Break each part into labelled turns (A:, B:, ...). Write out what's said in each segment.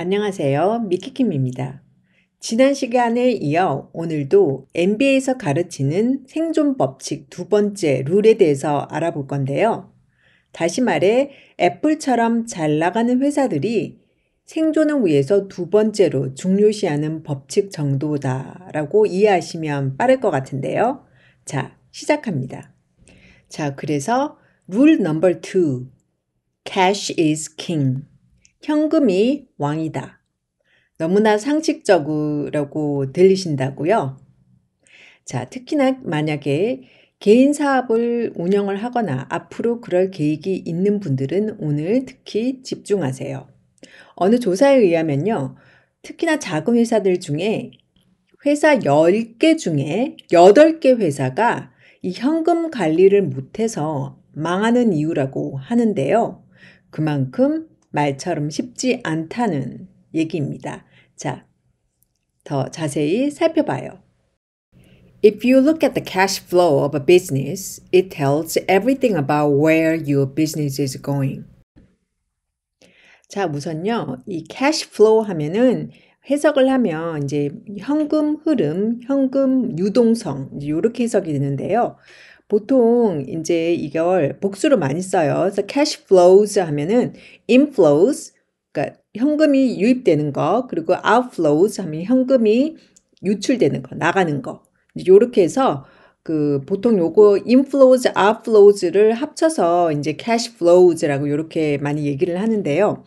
A: 안녕하세요. 미키킴입니다. 지난 시간에 이어 오늘도 n b a 에서 가르치는 생존 법칙 두 번째 룰에 대해서 알아볼 건데요. 다시 말해 애플처럼 잘 나가는 회사들이 생존을 위해서 두 번째로 중요시하는 법칙 정도다라고 이해하시면 빠를 것 같은데요. 자, 시작합니다. 자, 그래서 룰 넘버 2. Cash is king. 현금이 왕이다. 너무나 상식적으로 들리신다고요? 자, 특히나 만약에 개인 사업을 운영을 하거나 앞으로 그럴 계획이 있는 분들은 오늘 특히 집중하세요. 어느 조사에 의하면요. 특히나 자금 회사들 중에 회사 10개 중에 8개 회사가 이 현금 관리를 못해서 망하는 이유라고 하는데요. 그만큼 말처럼 쉽지 않다는 얘기입니다. 자, 더 자세히 살펴봐요. If you look at the cash flow of a business, it tells everything about where your business is going. 자, 우선요. 이 cash flow 하면은 해석을 하면 이제 현금 흐름, 현금 유동성 이렇게 해석이 되는데요. 보통 이제 이걸 복수로 많이 써요. 그래서 cash flows 하면은 inflows 그러니까 현금이 유입되는 거 그리고 outflows 하면 현금이 유출되는 거 나가는 거이렇게 해서 그 보통 요거 inflows, outflows를 합쳐서 이제 cash flows라고 이렇게 많이 얘기를 하는데요.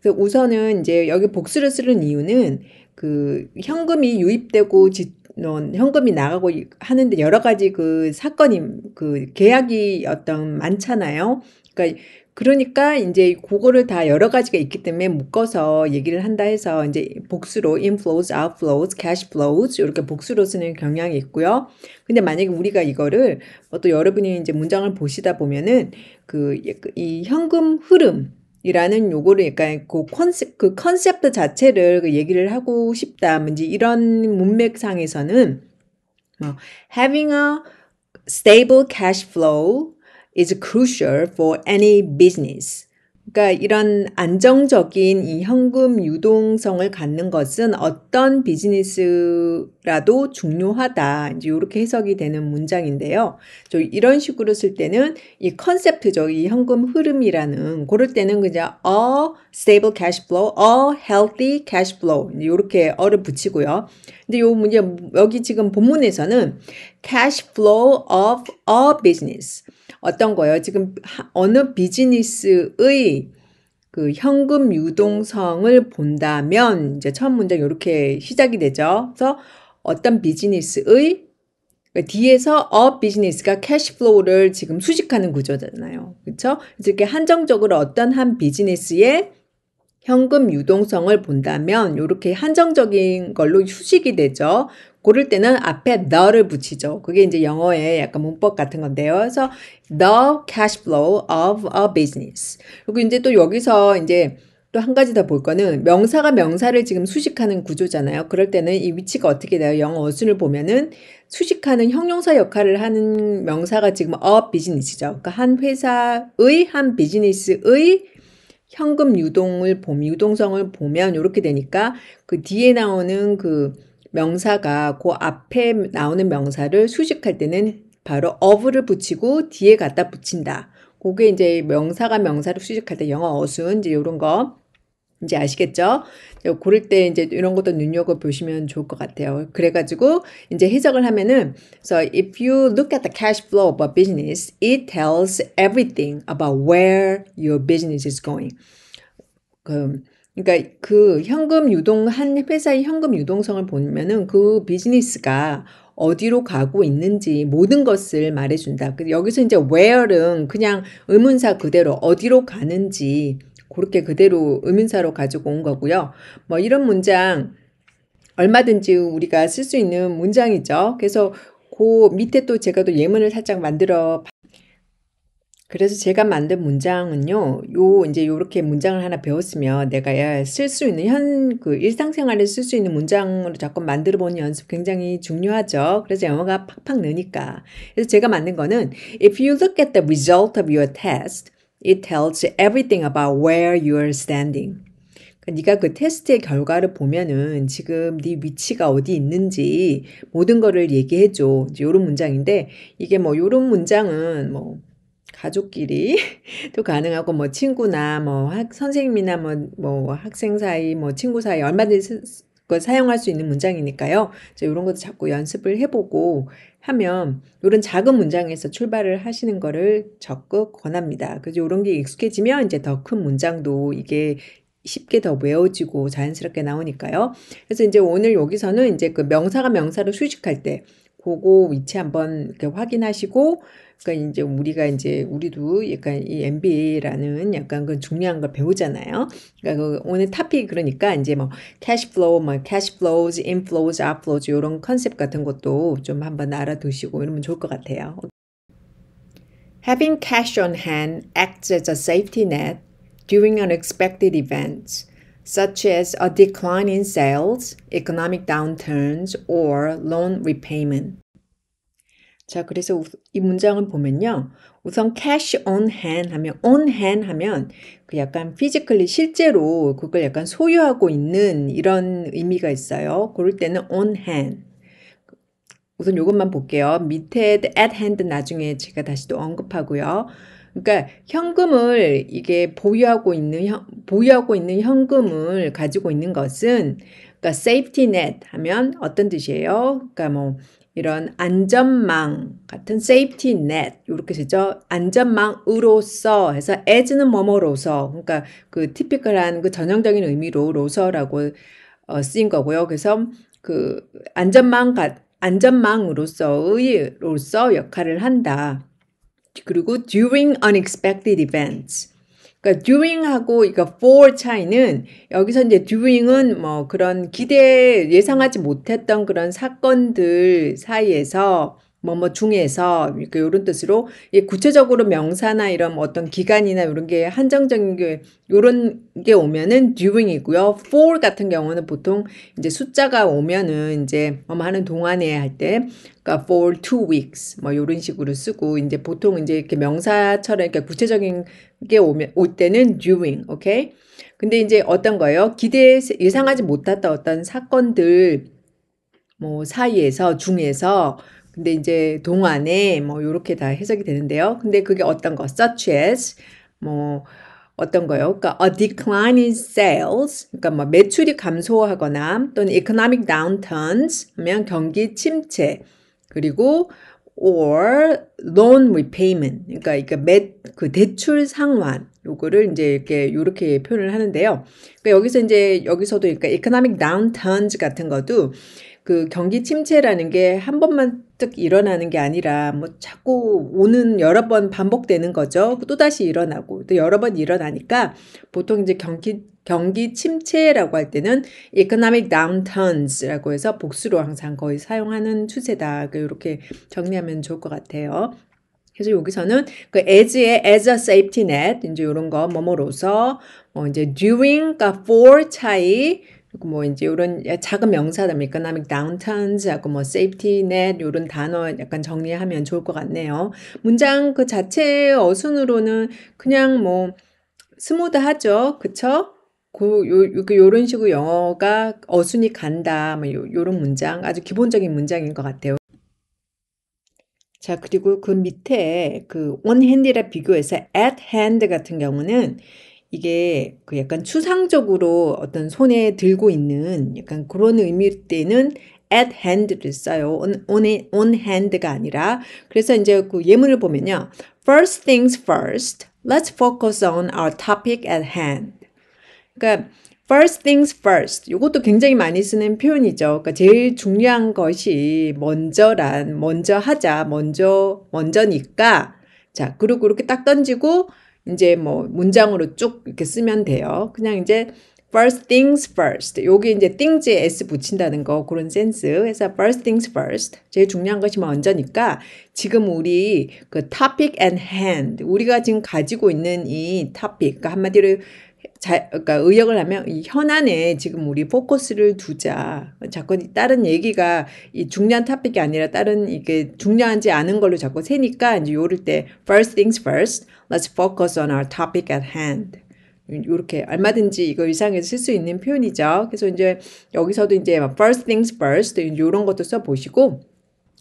A: 그래서 우선은 이제 여기 복수를 쓰는 이유는 그 현금이 유입되고 물론 현금이 나가고 하는데 여러 가지 그 사건이 그 계약이 어떤 많잖아요. 그러니까 그러니까 이제 그거를 다 여러 가지가 있기 때문에 묶어서 얘기를 한다 해서 이제 복수로 inflows, outflows, cash flows 이렇게 복수로 쓰는 경향이 있고요. 근데 만약에 우리가 이거를 뭐 또 여러분이 이제 문장을 보시다 보면은 그 이 현금 흐름 이라는 요거를 그러니까 그 컨셉 그 컨셉트 자체를 그 얘기를 하고 싶다. 뭔지 이런 문맥상에서는 뭐, having a stable cash flow is crucial for any business. 그러니까 이런 안정적인 이 현금 유동성을 갖는 것은 어떤 비즈니스라도 중요하다. 이제 이렇게 해석이 되는 문장인데요. 저 이런 식으로 쓸 때는 이컨셉트적이 현금 흐름이라는 고럴 때는 그냥 a stable cash flow, a healthy cash flow 이렇게 어를 붙이고요. 근데 요 문제 여기 지금 본문에서는 cash flow of a business 어떤 거요? 지금 어느 비즈니스의 그 현금 유동성을 본다면 이제 첫 문장 이렇게 시작이 되죠. 그래서 어떤 비즈니스의 그 뒤에서 어 비즈니스가 캐시플로우를 지금 수식하는 구조잖아요. 그렇죠? 이렇게 한정적으로 어떤 한 비즈니스의 현금 유동성을 본다면 이렇게 한정적인 걸로 수식이 되죠. 고를 때는 앞에 너를 붙이죠. 그게 이제 영어의 약간 문법 같은 건데요. 그래서 the cash flow of a business. 그리고 이제 또 여기서 이제 또 한 가지 더 볼 거는 명사가 명사를 지금 수식하는 구조잖아요. 그럴 때는 이 위치가 어떻게 돼요? 영어 어순을 보면은 수식하는 형용사 역할을 하는 명사가 지금 a business죠. 그러니까 한 회사의 한 비즈니스의 현금 유동을 봄 유동성을 보면 이렇게 되니까 그 뒤에 나오는 그 명사가 그 앞에 나오는 명사를 수식할 때는 바로 of를 붙이고 뒤에 갖다 붙인다. 그게 이제 명사가 명사를 수식할 때 영어 어순 이제 요런 거 이제 아시겠죠? 고를 때 이제 이런 것도 눈여겨 보시면 좋을 것 같아요. 그래가지고 이제 해석을 하면은 so if you look at the cash flow of a business, it tells everything about where your business is going. 그 그러니까 그 현금 유동 한 회사의 현금 유동성을 보면은 그 비즈니스가 어디로 가고 있는지 모든 것을 말해준다. 여기서 이제 where은 그냥 의문사 그대로 어디로 가는지 그렇게 그대로 의문사로 가지고 온 거고요. 뭐 이런 문장 얼마든지 우리가 쓸 수 있는 문장이죠. 그래서 그 밑에 또 제가 또 예문을 살짝 만들어 그래서 제가 만든 문장은요, 요, 이제 요렇게 문장을 하나 배웠으면 내가 쓸 수 있는 현, 그 일상생활에 쓸 수 있는 문장으로 자꾸 만들어 보는 연습 굉장히 중요하죠. 그래서 영어가 팍팍 느니까. 그래서 제가 만든 거는, If you look at the result of your test, it tells everything about where you're standing. 그러니까 네가 그 테스트의 결과를 보면은 지금 네 위치가 어디 있는지 모든 거를 얘기해줘. 이런 문장인데 이게 뭐 이런 문장은 뭐 가족끼리 도 가능하고 뭐 친구나 뭐 학, 선생님이나 뭐, 뭐 학생 사이 뭐 친구 사이 얼마든지 그걸 사용할 수 있는 문장이니까요. 저 이런 것도 자꾸 연습을 해보고 하면 이런 작은 문장에서 출발을 하시는 거를 적극 권합니다. 그래서 이런 게 익숙해지면 이제 더 큰 문장도 이게 쉽게 더 외워지고 자연스럽게 나오니까요. 그래서 이제 오늘 여기서는 이제 그 명사가 명사로 수식할 때 그거 위치 한번 이렇게 확인하시고 그러니까 이제 우리가 이제 우리도 약간 이 MBA라는 약간 그 중요한 걸 배우잖아요. 그러니까 그 오늘 탑픽 그러니까 이제 뭐 cash flow, 뭐 cash flows, inflows, outflows 이런 컨셉 같은 것도 좀 한번 알아두시고 이러면 좋을 것 같아요. Having cash on hand acts as a safety net during unexpected events. such as a decline in sales, economic downturns, or loan repayment. 자, 그래서 이 문장을 보면요. 우선 cash on hand 하면 on hand 하면 그 약간 physically 실제로 그걸 약간 소유하고 있는 이런 의미가 있어요. 그럴 때는 on hand. 우선 이것만 볼게요. 밑에 at hand 나중에 제가 다시 또 언급하고요. 그러니까 현금을 이게 보유하고 있는 보유하고 있는 현금을 가지고 있는 것은 그러니까 safety net 하면 어떤 뜻이에요? 그러니까 뭐 이런 안전망 같은 safety net 이렇게 되죠. 안전망으로서 해서 as는 뭐뭐로서 그러니까 그 티피컬한 그 전형적인 의미로로서라고 어, 쓰인 거고요. 그래서 그 안전망 같 안전망으로서의 로서 역할을 한다. 그리고 during unexpected events 그러니까 doing하고 이거 그러니까 for 차이는 여기서 이제 doing은 뭐 그런 기대 예상하지 못했던 그런 사건들 사이에서 뭐뭐 뭐 중에서 그러니까 이런 뜻으로 구체적으로 명사나 이런 어떤 기간이나 이런 게 한정적인 게 이런 게 오면은 during이고요. for 같은 경우는 보통 이제 숫자가 오면은 이제 뭐뭐 하는 동안에 할 때 그러니까 for two weeks 뭐 이런 식으로 쓰고 이제 보통 이제 이렇게 명사처럼 이렇게 구체적인 게 오면 올 때는 during, 오케이? Okay? 근데 이제 어떤 거예요? 기대 예상하지 못했던 어떤 사건들 뭐 사이에서 중에서 근데 이제 동안에 뭐 요렇게 다 해석이 되는데요. 근데 그게 어떤 거 such as 뭐 어떤 거요? 그러니까 a decline in sales, 그러니까 뭐 매출이 감소하거나 또는 economic downturns 하면 경기 침체 그리고 or loan repayment, 그러니까 이게 그 대출 상환 요거를 이제 이렇게 요렇게 표현을 하는데요. 그러니까 여기서 이제 여기서도 그러니까 economic downturns 같은 것도 그 경기 침체라는 게 한 번만 뜩 일어나는 게 아니라 뭐 자꾸 오는 여러 번 반복되는 거죠. 또 다시 일어나고 또 여러 번 일어나니까 보통 이제 경기 경기 침체라고 할 때는 economic downturns라고 해서 복수로 항상 거의 사용하는 추세다. 이렇게 그 정리하면 좋을 것 같아요. 그래서 여기서는 그 as의 as a safety net 이제 이런 거 뭐뭐로서 어 이제 during, 그 for 차이 그리고 뭐 이제 이런 작은 명사들, 뭐 economic downtowns하고 뭐 safety net 이런 단어 약간 정리하면 좋을 것 같네요. 문장 그 자체의 어순으로는 그냥 뭐 스무드하죠, 그쵸? 고, 요, 그 요, 런 식으로 영어가 어순이 간다, 뭐 요, 요런 문장, 아주 기본적인 문장인 것 같아요. 자, 그리고 그 밑에 그 one hand이라 비교해서 at hand 같은 경우는 이게 그 약간 추상적으로 어떤 손에 들고 있는 약간 그런 의미일 때는 at hand를 써요. on, on, on hand가 아니라. 그래서 이제 그 예문을 보면요. First things first, let's focus on our topic at hand. 그러니까 first things first. 이것도 굉장히 많이 쓰는 표현이죠. 그러니까 제일 중요한 것이 먼저란 먼저 하자, 먼저 먼저니까 자 그리고 이렇게 딱 던지고 이제 뭐 문장으로 쭉 이렇게 쓰면 돼요. 그냥 이제 first things first. 여기 이제 things에 s 붙인다는 거 그런 센스. 해서 first things first. 제일 중요한 것이 먼저니까 뭐 지금 우리 그 topic and hand. 우리가 지금 가지고 있는 이 topic. 그러니까 한마디로 자, 그러니까 의역을 하면 이 현안에 지금 우리 포커스를 두자. 자꾸 다른 얘기가 이 중요한 타픽이 아니라 다른 이게 중요한지 아는 걸로 자꾸 새니까 이제 요럴 때 first things first, let's focus on our topic at hand. 이렇게 얼마든지 이거 이상해서 쓸 수 있는 표현이죠. 그래서 이제 여기서도 이제 first things first 이런 것도 써 보시고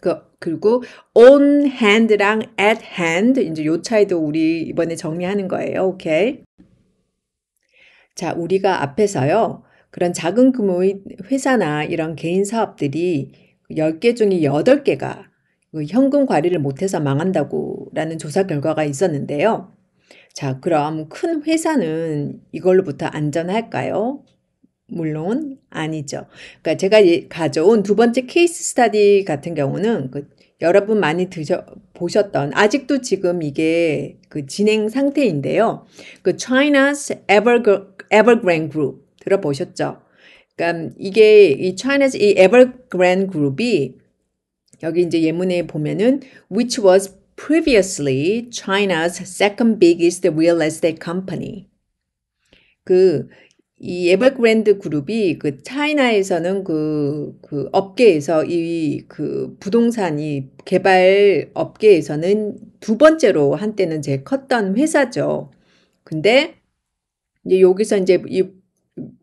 A: 그, 그리고 on hand랑 at hand 이제 요 차이도 우리 이번에 정리하는 거예요. 오케이. 자, 우리가 앞에서요. 그런 작은 규모의 회사나 이런 개인 사업들이 10개 중에 8개가 그 현금 관리를 못해서 망한다고 라는 조사 결과가 있었는데요. 자, 그럼 큰 회사는 이걸로부터 안전할까요? 물론 아니죠. 그러니까 제가 가져온 두 번째 케이스 스타디 같은 경우는 그 여러분 많이 드셔 보셨던 아직도 지금 이게 그 진행 상태인데요. 그 China's Ever 에버그랜 그룹 들어보셨죠? 그러니까 이게 이 China's 이 에버그랜 그룹이 여기 이제 예문에 보면은 which was previously China's second biggest real estate company. 그이 에버그랜드 그룹이 그 차이나에서는 그, 그, 그 업계에서 이 그 부동산이 개발 업계에서는 두 번째로 한때는 제일 컸던 회사죠. 근데 이제 여기서 이제 이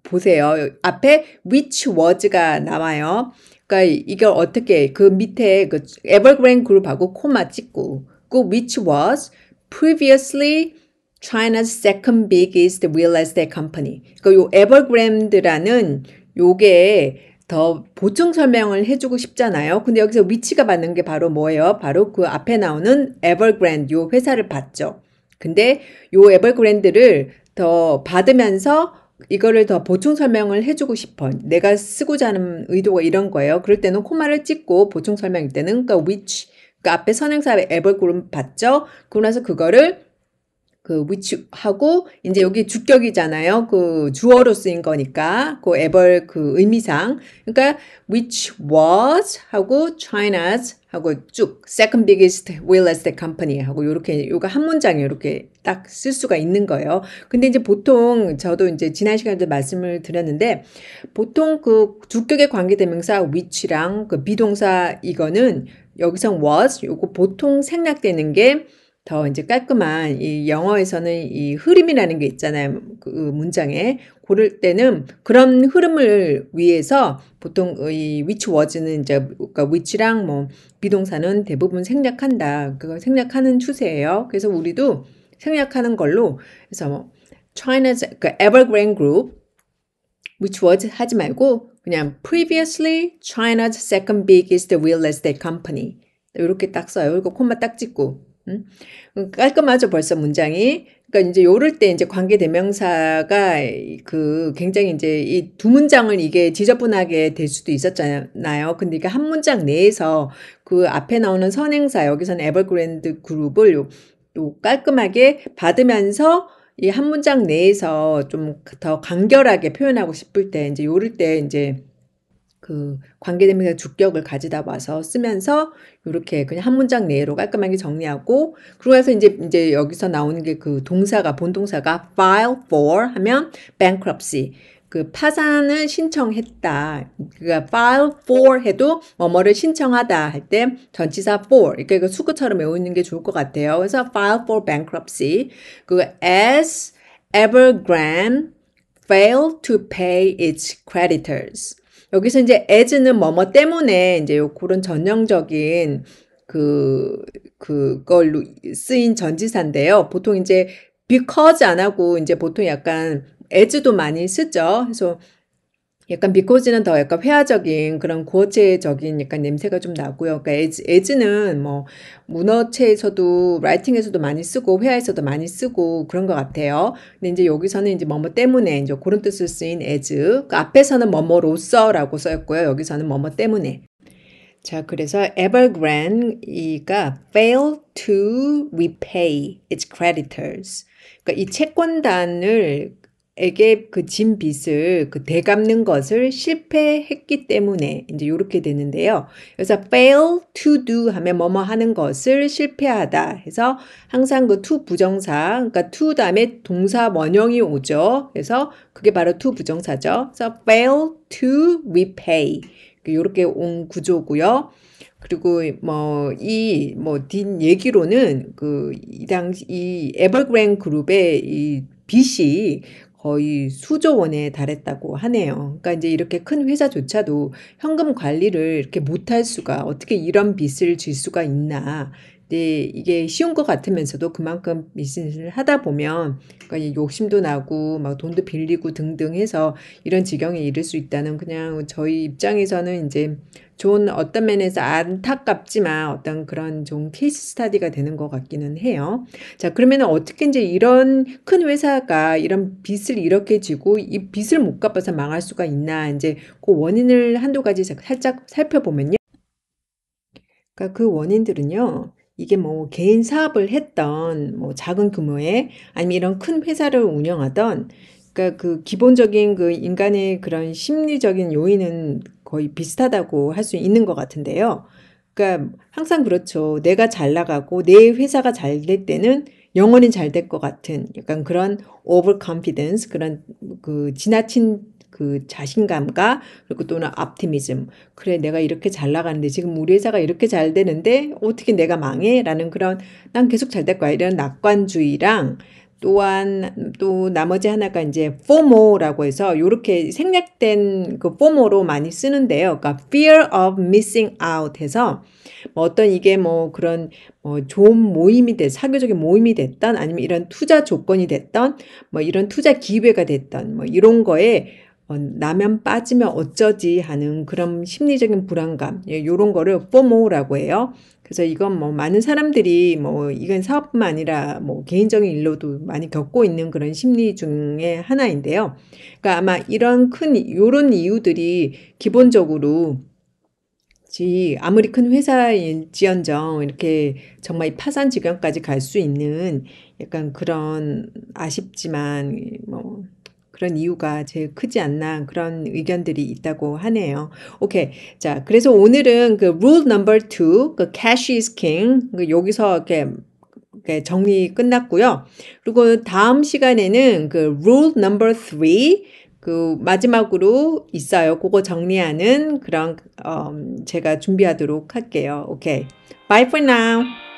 A: 보세요. 앞에 which was가 나와요 그러니까 이걸 어떻게 그 밑에 그 에버그랜 그룹하고 코마 찍고 그 which was previously China's second biggest real estate company. 그요 그러니까 에버그랜드라는 요게 더 보충 설명을 해주고 싶잖아요. 근데 여기서 위치가 받는 게 바로 뭐예요? 바로 그 앞에 나오는 에버그랜드 요 회사를 봤죠. 근데 요 에버그랜드를 더 받으면서 이거를 더 보충 설명을 해주고 싶어. 내가 쓰고자 하는 의도가 이런 거예요. 그럴 때는 코마를 찍고 보충 설명일 때는 그러니까 which 그 앞에 선행사의 에버그룹 봤죠? 그러고 나서 그거를 그 which 하고 이제 여기 주격이잖아요. 그 주어로 쓰인 거니까 그 애벌 그 의미상 그러니까 which was 하고 China's 하고 쭉 second biggest real estate company 하고 요렇게 요거 한문장이 요렇게 딱 쓸 수가 있는 거예요. 근데 이제 보통 저도 이제 지난 시간에도 말씀을 드렸는데 보통 그주격의 관계대명사 which랑 그 비동사 이거는 여기서 was 요거 보통 생략되는 게더 이제 깔끔한 이 영어에서는 이 흐름이라는 게 있잖아요. 그 문장에 고를 때는 그런 흐름을 위해서 보통 이 which was는 이제 그러니까 which랑 뭐 비동사는 대부분 생략한다. 그걸 생략하는 추세예요. 그래서 우리도 생략하는 걸로 그래서 뭐 China's 그 Evergrande Group which was 하지 말고 그냥 previously China's second biggest real estate company 이렇게 딱 써요. 이거 콤마 딱 찍고 음? 깔끔하죠 벌써 문장이 그러니까 이제 요럴 때 이제 관계 대명사가 그 굉장히 이제 이 두 문장을 이게 지저분하게 될 수도 있었잖아요. 근데 이게 한 문장 내에서 그 앞에 나오는 선행사 여기서는 에버그랜드 그룹을 요, 요 깔끔하게 받으면서 이 한 문장 내에서 좀 더 간결하게 표현하고 싶을 때 이제 요럴 때 이제 그 관계대명사 주격을 가지다 와서 쓰면서 이렇게 그냥 한 문장 내로 깔끔하게 정리하고 그러고서 이제 이제 여기서 나오는 게 그 동사가 본동사가 file for 하면 bankruptcy 그 파산을 신청했다. 그러니까 file for 해도 뭐뭐를 신청하다 할 때 전치사 for 그러니까 이렇게 그 수구처럼 외우는 게 좋을 것 같아요. 그래서 file for bankruptcy 그 as Evergrande failed to pay its creditors 여기서 이제 as는 뭐뭐 때문에 이제 요 그런 전형적인 그 그걸로 쓰인 전지사인데요. 보통 이제 because 안 하고 이제 보통 약간 as도 많이 쓰죠. 그래서 약간 비코즈는 더 약간 회화적인 그런 구어체적인 약간 냄새가 좀 나고요. 그러니까 에즈, 는뭐 문어체에서도 라이팅에서도 많이 쓰고 회화에서도 많이 쓰고 그런 것 같아요. 근데 이제 여기서는 이제 뭐뭐 때문에 이제 그런 뜻을 쓰인 에즈. 그 앞에서는 뭐뭐로서라고 써였고요. 여기서는 뭐뭐 때문에. 자, 그래서 Evergrande가 fail to repay its creditors. 그러니까 이 채권단을 에게 그 진 빚을 그 대갚는 것을 실패했기 때문에 이제 이렇게 되는데요. 그래서 fail to do 하면 뭐뭐 하는 것을 실패하다 해서 항상 그 to 부정사 그러니까 to 다음에 동사 원형이 오죠. 그래서 그게 바로 to 부정사죠. 그래서 fail to repay 이렇게 그 온 구조고요. 그리고 뭐 이 뭐 딘 얘기로는 그 이 당시 이 에버그랜 그룹의 이 빚이 거의 수조 원에 달했다고 하네요. 그러니까 이제 이렇게 큰 회사조차도 현금 관리를 이렇게 못할 수가 어떻게 이런 빚을 질 수가 있나 네, 이게 쉬운 것 같으면서도 그만큼 비즈을 하다 보면 그러니까 욕심도 나고 막 돈도 빌리고 등등 해서 이런 지경에 이를 수 있다는 그냥 저희 입장에서는 이제 좋은 어떤 면에서 안타깝지만 어떤 그런 좀 케이스 스타디가 되는 것 같기는 해요. 자, 그러면 어떻게 이제 이런 큰 회사가 이런 빚을 이렇게 지고 이 빚을 못 갚아서 망할 수가 있나 이제 그 원인을 한두 가지 살짝 살펴보면요. 그러니까 그 원인들은요. 이게 뭐 개인 사업을 했던 뭐 작은 규모의 아니면 이런 큰 회사를 운영하던 그러니까 그 기본적인 그 인간의 그런 심리적인 요인은 거의 비슷하다고 할 수 있는 것 같은데요. 그러니까 항상 그렇죠. 내가 잘 나가고 내 회사가 잘 될 때는 영원히 잘 될 것 같은 약간 그런 오버 컨피던스 그런 그 지나친 그 자신감과 그리고 또는 업티미즘 그래 내가 이렇게 잘 나가는데 지금 우리 회사가 이렇게 잘 되는데 어떻게 내가 망해라는 그런 난 계속 잘 될 거야 이런 낙관주의랑 또한 또 나머지 하나가 이제 포모라고 해서 요렇게 생략된 그포모로 많이 쓰는데요. 그러니까 fear of missing out 해서 뭐 어떤 이게 뭐 그런 뭐 좋은 모임이 됐, 사교적인 모임이 됐던 아니면 이런 투자 조건이 됐던 뭐 이런 투자 기회가 됐던 뭐 이런 거에 어, 나면 빠지면 어쩌지 하는 그런 심리적인 불안감 이런 예, 거를 포모라고 해요. 그래서 이건 뭐 많은 사람들이 뭐 이건 사업뿐만 아니라 뭐 개인적인 일로도 많이 겪고 있는 그런 심리 중에 하나인데요. 그러니까 아마 이런 큰 요런 이유들이 기본적으로 지 아무리 큰 회사인지언정 이렇게 정말 파산 지경까지 갈 수 있는 약간 그런 아쉽지만 뭐 그런 이유가 제일 크지 않나 그런 의견들이 있다고 하네요. 오케이. 자, 그래서 오늘은 그 rule number two, 그 cash is king. 그 여기서 이렇게 이렇게 정리 끝났고요. 그리고 다음 시간에는 그 rule number three 그 마지막으로 있어요. 그거 정리하는 그런 음, 제가 준비하도록 할게요. 오케이. Bye for now.